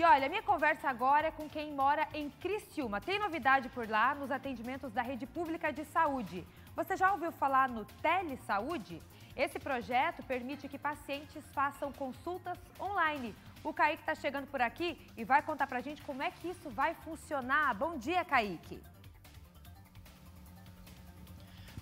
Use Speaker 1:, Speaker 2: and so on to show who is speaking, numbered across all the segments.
Speaker 1: E olha, minha conversa agora é com quem mora em Criciúma. Tem novidade por lá nos atendimentos da rede pública de saúde. Você já ouviu falar no Telesaúde? Esse projeto permite que pacientes façam consultas online. O Kaique está chegando por aqui e vai contar pra gente como é que isso vai funcionar. Bom dia, Kaique!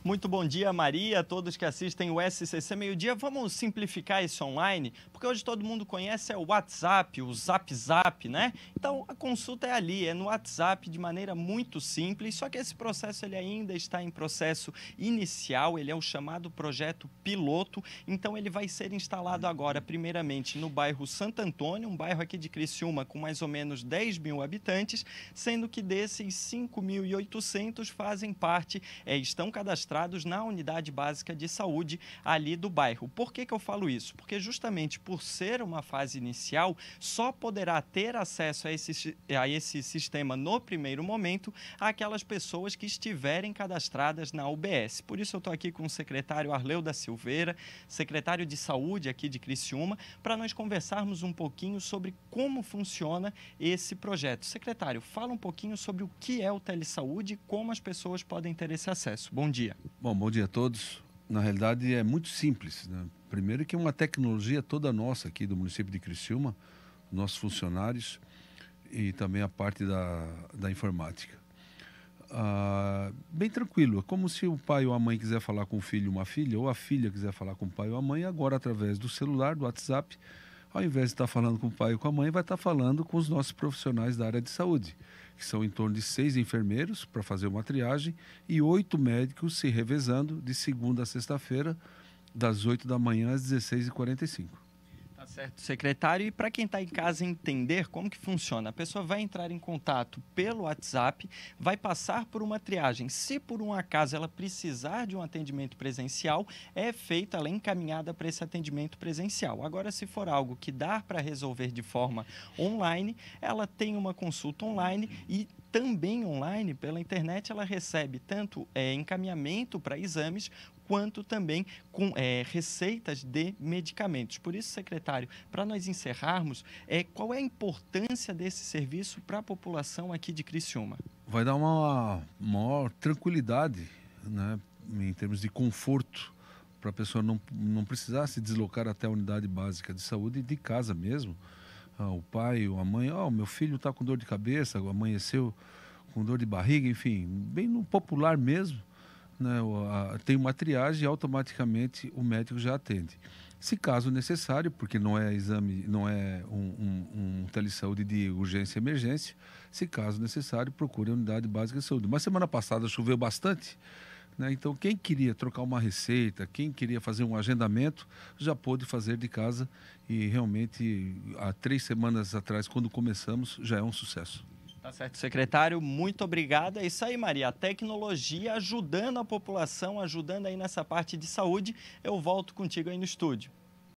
Speaker 1: Muito bom dia, Maria, a todos que assistem o SCC Meio Dia. Vamos simplificar isso online, porque hoje todo mundo conhece é o WhatsApp, o Zap Zap, né? Então, a consulta é ali, é no WhatsApp, de maneira muito simples, só que esse processo ele ainda está em processo inicial, ele é o chamado projeto piloto, então ele vai ser instalado agora, primeiramente, no bairro Santo Antônio, um bairro aqui de Criciúma com mais ou menos 10 mil habitantes, sendo que desses 5.800 fazem parte, é, estão cadastrados na unidade básica de saúde ali do bairro. Por que, que eu falo isso? Porque justamente por ser uma fase inicial, só poderá ter acesso a esse, a esse sistema no primeiro momento aquelas pessoas que estiverem cadastradas na UBS. Por isso eu estou aqui com o secretário Arleu da Silveira, secretário de saúde aqui de Criciúma, para nós conversarmos um pouquinho sobre como funciona esse projeto. Secretário, fala um pouquinho sobre o que é o
Speaker 2: telesaúde e como as pessoas podem ter esse acesso. Bom dia. Bom, bom dia a todos. Na realidade é muito simples. Né? Primeiro que é uma tecnologia toda nossa aqui do município de Criciúma, nossos funcionários e também a parte da, da informática. Ah, bem tranquilo, é como se o pai ou a mãe quiser falar com o filho ou uma filha, ou a filha quiser falar com o pai ou a mãe, agora através do celular, do WhatsApp, ao invés de estar falando com o pai ou com a mãe, vai estar falando com os nossos profissionais da área de saúde que são em torno de seis enfermeiros para fazer uma triagem e oito médicos se revezando de segunda a sexta-feira, das 8 da manhã às 16h45.
Speaker 1: Certo, secretário. E para quem está em casa entender como que funciona, a pessoa vai entrar em contato pelo WhatsApp, vai passar por uma triagem. Se por um acaso ela precisar de um atendimento presencial, é feita, ela é encaminhada para esse atendimento presencial. Agora, se for algo que dá para resolver de forma online, ela tem uma consulta online e também online, pela internet, ela recebe tanto é, encaminhamento para exames quanto também com é, receitas de medicamentos. Por isso, secretário, secretário, para nós encerrarmos, é, qual é a importância desse serviço para a população aqui de Criciúma?
Speaker 2: Vai dar uma maior tranquilidade, né, em termos de conforto, para a pessoa não, não precisar se deslocar até a unidade básica de saúde de casa mesmo. Ah, o pai ou a mãe, ó, oh, meu filho está com dor de cabeça, amanheceu com dor de barriga, enfim, bem no popular mesmo né, tem uma triagem e automaticamente o médico já atende. Se caso necessário, porque não é exame, não é um, um, um telesaúde de urgência e emergência, se caso necessário, procure a unidade básica de saúde. Mas semana passada choveu bastante, né? então quem queria trocar uma receita, quem queria fazer um agendamento, já pôde fazer de casa e realmente há três semanas atrás, quando começamos, já é um sucesso. Tá certo, secretário, muito obrigado.
Speaker 1: É isso aí, Maria. A tecnologia ajudando a população, ajudando aí nessa parte de saúde. Eu volto contigo aí no estúdio.